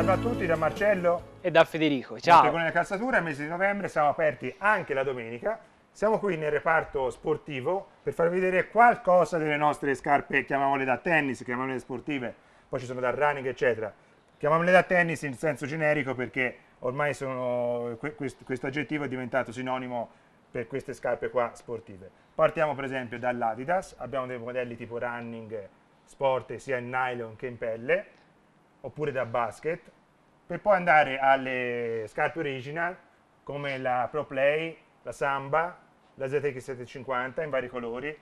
Salve a tutti da Marcello e da Federico. Ciao. Con la calzatura, mese di novembre, siamo aperti anche la domenica. Siamo qui nel reparto sportivo per farvi vedere qualcosa delle nostre scarpe, chiamiamole da tennis, chiamiamole sportive, poi ci sono da running, eccetera. Chiamiamole da tennis in senso generico perché ormai sono, questo aggettivo è diventato sinonimo per queste scarpe qua sportive. Partiamo per esempio dall'Adidas, abbiamo dei modelli tipo running, sport sia in nylon che in pelle oppure da basket, per poi andare alle scarpe original come la Pro Play, la Samba, la ZX 750 in vari colori,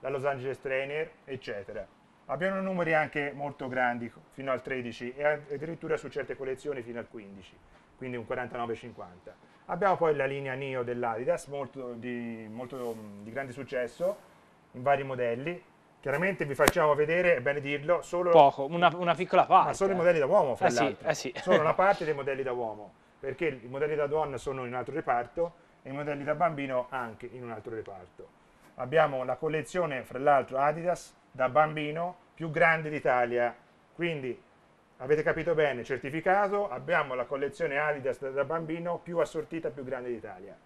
la Los Angeles Trainer, eccetera. Abbiamo numeri anche molto grandi fino al 13 e addirittura su certe collezioni fino al 15, quindi un 49-50. Abbiamo poi la linea Neo dell'Adidas, molto di, molto di grande successo in vari modelli, Chiaramente vi facciamo vedere, è bene dirlo, solo... Poco, una, una piccola parte. Ma solo i eh. modelli da uomo, eh fra eh sì, eh sì. Solo una parte dei modelli da uomo, perché i modelli da donna sono in un altro reparto e i modelli da bambino anche in un altro reparto. Abbiamo la collezione, fra l'altro, Adidas da bambino più grande d'Italia, quindi avete capito bene, certificato, abbiamo la collezione Adidas da bambino più assortita, più grande d'Italia.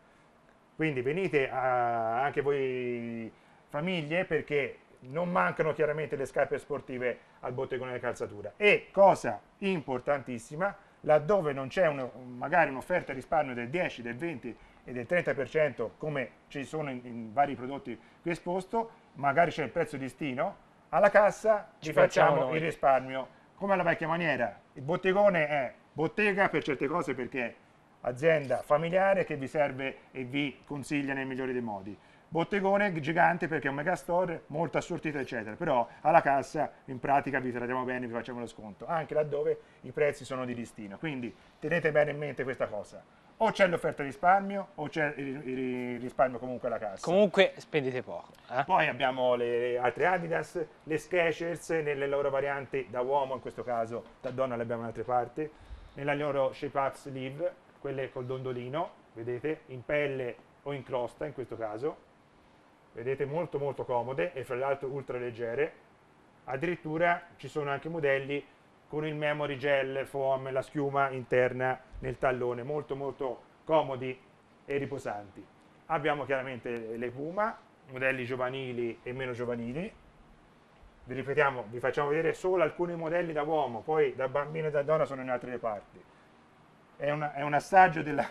Quindi venite a, anche voi famiglie perché non mancano chiaramente le scarpe sportive al bottegone di calzatura e cosa importantissima laddove non c'è magari un'offerta di risparmio del 10, del 20 e del 30% come ci sono in, in, vari prodotti qui esposto magari c'è il prezzo di stino alla cassa ci facciamo, facciamo il risparmio come alla vecchia maniera il bottegone è bottega per certe cose perché azienda familiare che vi serve e vi consiglia nel migliore dei modi bottegone gigante perché è un megastore, molto assortito eccetera, però alla cassa in pratica vi trattiamo bene, vi facciamo lo sconto, anche laddove i prezzi sono di listino, quindi tenete bene in mente questa cosa, o c'è l'offerta di risparmio o c'è il risparmio comunque alla cassa. Comunque spendete poco. Eh? Poi abbiamo le altre Adidas, le Skechers nelle loro varianti da uomo in questo caso, da donna le abbiamo in altre parti, nella loro shape up sleeve, quelle col dondolino, vedete, in pelle o in crosta in questo caso, vedete molto molto comode e fra l'altro ultra leggere, addirittura ci sono anche modelli con il memory gel foam, la schiuma interna nel tallone, molto molto comodi e riposanti. Abbiamo chiaramente le Puma, modelli giovanili e meno giovanili, vi ripetiamo, vi facciamo vedere solo alcuni modelli da uomo, poi da bambino e da donna sono in altre parti. È, una, è un assaggio della,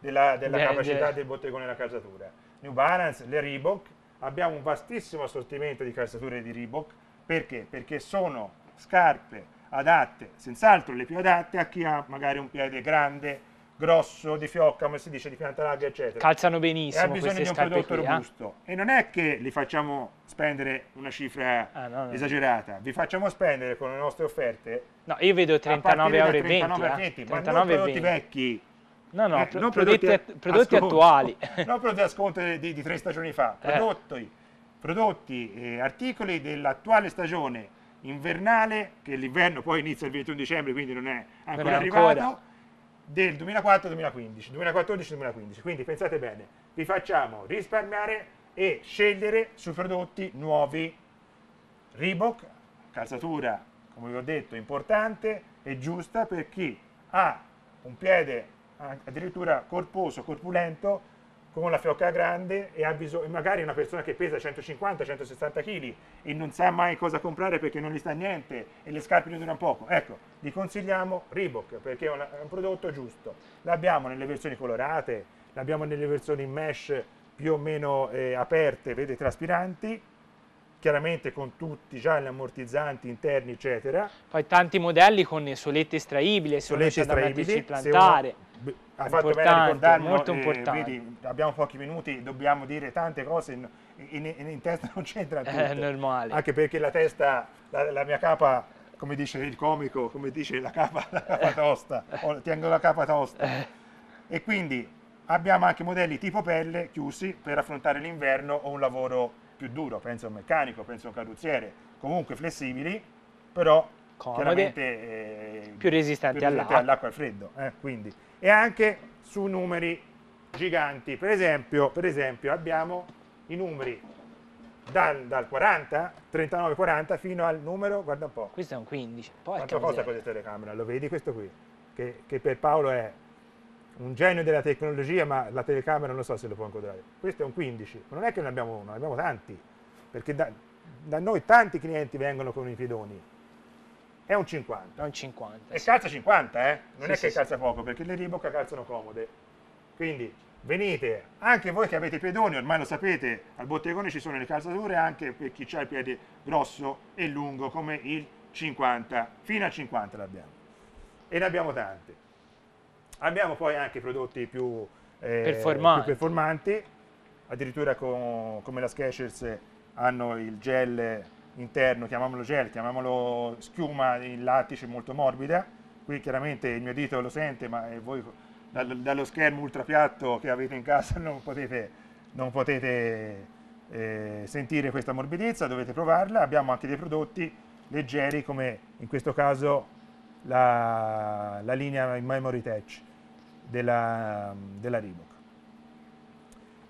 della, della capacità yeah. del bottegone della calzatura. New Balance, le Reebok, abbiamo un vastissimo assortimento di calzature di Reebok, perché? Perché sono scarpe adatte, senz'altro le più adatte a chi ha magari un piede grande, grosso, di fiocca, come si dice, di pianta larga, eccetera. Calzano benissimo. E ha bisogno di un prodotto qui, eh? robusto. Eh? E non è che li facciamo spendere una cifra ah, no, no. esagerata, vi facciamo spendere con le nostre offerte. No, io vedo 39,20 euro. 39,20, eh? 39 ma non prodotti 20. vecchi No, no, eh, pro prodotti, prodotti, prodotti attuali. non prodotti a sconto eh, di, di, tre stagioni fa, eh. prodotti, eh. prodotti eh, articoli dell'attuale stagione invernale, che l'inverno poi inizia il 21 dicembre, quindi non è ancora non è arrivato, ancora. del 2004-2015, 2014-2015. Quindi pensate bene, vi facciamo risparmiare e scegliere sui prodotti nuovi. Reebok, calzatura, come vi ho detto, importante e giusta per chi ha un piede addirittura corposo, corpulento, con la fiocca grande e, bisogno, e magari una persona che pesa 150-160 kg e non sa mai cosa comprare perché non gli sta niente e le scarpe ne durano poco, ecco, vi consigliamo Reebok perché è un, è un prodotto giusto. L'abbiamo nelle versioni colorate, l'abbiamo nelle versioni mesh più o meno eh, aperte, vede, traspiranti, chiaramente con tutti già gli ammortizzanti interni eccetera poi tanti modelli con solette estraibili solette estraibili se uno, ha fatto bene a ricordarmi, molto importante. vedi, abbiamo pochi minuti, dobbiamo dire tante cose, in, in, in, testa non c'entra eh, tutto. È normale. Anche perché la testa, la, la mia capa come dice il comico, come dice la capa, la capa tosta, tengo la capa tosta. Eh. E quindi abbiamo anche modelli tipo pelle chiusi per affrontare l'inverno o un lavoro più duro, penso a un meccanico, penso a un carrozziere, comunque flessibili, però comode, eh, più resistenti, all'acqua all e freddo. Eh, quindi. E anche su numeri giganti, per esempio, per esempio abbiamo i numeri dal, dal 40, 39-40 fino al numero, guarda un po'. Questo è un 15. Poi Quanta cosa questa telecamera, lo vedi questo qui? Che, che per Paolo è un genio della tecnologia, ma la telecamera non so se lo può inquadrare. Questo è un 15, ma non è che ne abbiamo uno, ne abbiamo tanti, perché da, da noi tanti clienti vengono con i pedoni è un 50. È un 50. E sì. calza 50, eh? Non sì, è sì, che calza poco, perché le Reebok calzano comode. Quindi venite, anche voi che avete i piedoni, ormai lo sapete, al bottegone ci sono le calzature anche per chi ha il piede grosso e lungo come il 50, fino a 50 l'abbiamo. E ne abbiamo tante. Abbiamo poi anche prodotti più, eh, performanti. più performanti, addirittura con, come la Skechers hanno il gel interno, chiamiamolo gel, chiamiamolo schiuma in lattice molto morbida, qui chiaramente il mio dito lo sente, ma eh, voi dallo schermo ultra piatto che avete in casa non potete, non potete eh, sentire questa morbidezza, dovete provarla. Abbiamo anche dei prodotti leggeri come in questo caso la, la linea in memory touch della, della Reebok.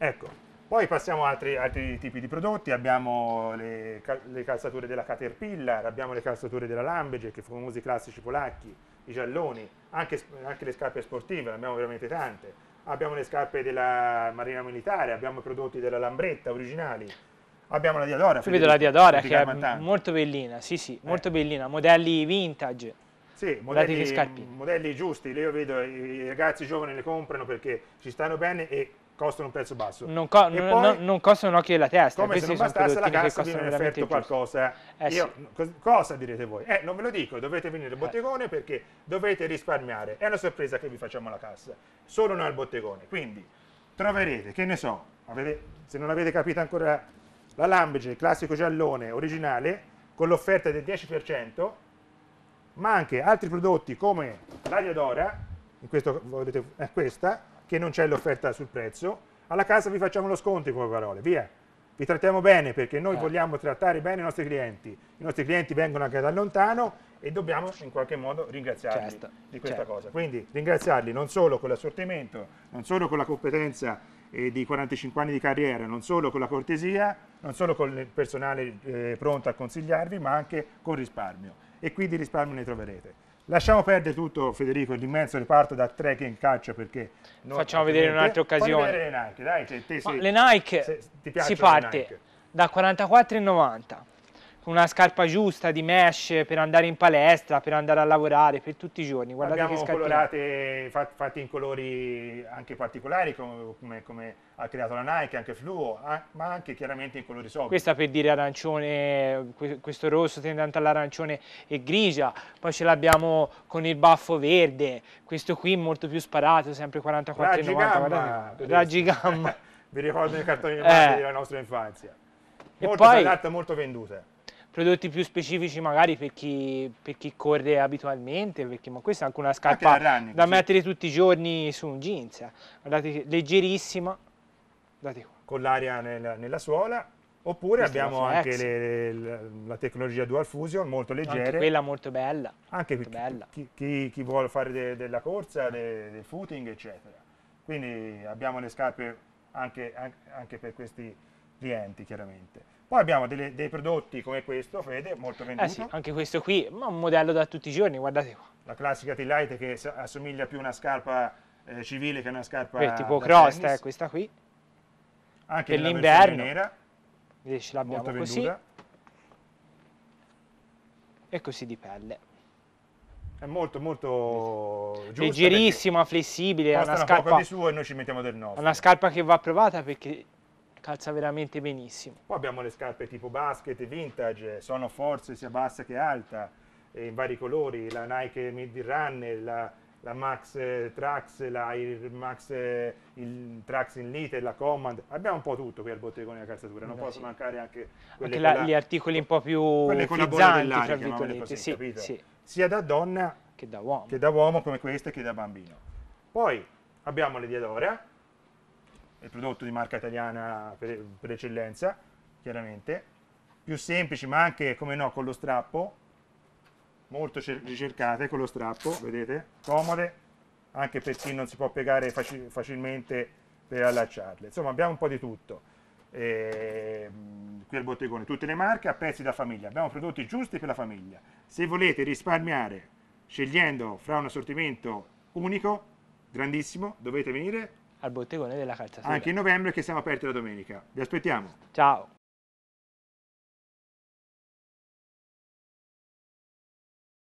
Ecco, poi passiamo ad altri, altri, tipi di prodotti, abbiamo le, le, calzature della Caterpillar, abbiamo le calzature della Lamberjack, i famosi classici polacchi, i gialloni, anche, anche le scarpe sportive, ne abbiamo veramente tante, abbiamo le scarpe della Marina Militare, abbiamo i prodotti della Lambretta originali, abbiamo la Diadora. Io vedo la Diadora che è molto bellina, sì sì, eh. bellina, modelli vintage. Sì, modelli, modelli giusti, io vedo i ragazzi giovani le comprano perché ci stanno bene e costano un prezzo basso. Non, co poi, non costano un occhio della testa. Come se non bastasse la cassa viene offerto qualcosa. Eh, eh Io, sì. cosa direte voi? Eh, non ve lo dico, dovete venire al eh. bottegone eh. perché dovete risparmiare. È una sorpresa che vi facciamo la cassa, solo noi al bottegone. Quindi troverete, che ne so, avete, se non avete capito ancora la Lambege, il classico giallone originale, con l'offerta del 10%, ma anche altri prodotti come la d'Ora, in questo, vedete, è eh, questa, che non c'è l'offerta sul prezzo, alla casa vi facciamo lo sconto in poche parole, via. Vi trattiamo bene perché noi eh. vogliamo trattare bene i nostri clienti, i nostri clienti vengono anche da lontano e dobbiamo in qualche modo ringraziarli certo, di questa certo. cosa. Quindi ringraziarli non solo con l'assortimento, non solo con la competenza eh, di 45 anni di carriera, non solo con la cortesia, non solo con il personale eh, pronto a consigliarvi, ma anche con risparmio. E qui di risparmio ne troverete. Lasciamo perdere tutto, Federico, l'immenso riparto da tre trekking calcio perché... Facciamo vedere in un'altra occasione. Fammi vedere le Nike, dai. Cioè, te, te, se, le Nike, si parte Nike. da 44,90 una scarpa giusta di mesh per andare in palestra, per andare a lavorare, per tutti i giorni. Guardate Abbiamo che colorate fatte in colori anche particolari come, come, come, ha creato la Nike, anche fluo, ma anche chiaramente in colori sobri. Questa per dire arancione, questo rosso tendente all'arancione e grigia, poi ce l'abbiamo con il baffo verde, questo qui molto più sparato, sempre 44 Raggi gamma! Raggi gamma! Vi ricordo i cartoni animati eh. della nostra infanzia. Molto e poi, molto vendute prodotti più specifici magari per chi, per chi corre abitualmente, perché ma questa è anche una scarpa running, da mettere tutti i giorni su un jeans, guardate, leggerissima, guardate qua. Con l'aria nella, nella suola, Oppure Questa abbiamo anche le, le, la tecnologia Dual Fusion, molto leggera. Anche quella molto bella. Anche molto chi, bella. Chi, chi, chi, vuole fare de, della corsa, de, del footing, eccetera. Quindi abbiamo le scarpe anche, anche per questi clienti chiaramente. Poi abbiamo delle, dei prodotti come questo, Fede, molto eh venduto. Eh sì, anche questo qui, ma un modello da tutti i giorni, guardate qua. La classica t lite che assomiglia più a una scarpa eh, civile che a una scarpa eh, tipo cross, è questa qui. Anche per l'inverno. nera. Vedete, ce l'abbiamo così. Venduta. E così di pelle. È molto molto leggerissima, flessibile, è una scarpa di suo e noi ci mettiamo del nostro. È una scarpa che va provata perché calza veramente benissimo. Poi abbiamo le scarpe tipo basket, vintage, sono forze sia bassa che alta, in vari colori, la Nike Mid la, la Max eh, Trax, la il Max eh, il Trax in Lite, la Command, abbiamo un po' tutto qui al bottegone della calzatura, non Dai, possono sì. mancare anche, anche la, la, gli articoli un po' più frizzanti, tra virgolette, cioè, sì, capito? sì. sia da donna che da, che da, uomo. come queste che da bambino. Poi abbiamo le Diadora, il prodotto di marca italiana per, per eccellenza, chiaramente, più semplici ma anche, come no, con lo strappo, molto ricercate con lo strappo, vedete, comode, anche per chi non si può piegare facil facilmente per allacciarle. Insomma, abbiamo un po' di tutto. E, ehm, qui al bottegone, tutte le marche a pezzi da famiglia. Abbiamo prodotti giusti per la famiglia. Se volete risparmiare scegliendo fra un assortimento unico, grandissimo, dovete venire al bottegone della calzatura. Anche in novembre che siamo aperti la domenica. Vi aspettiamo. Ciao.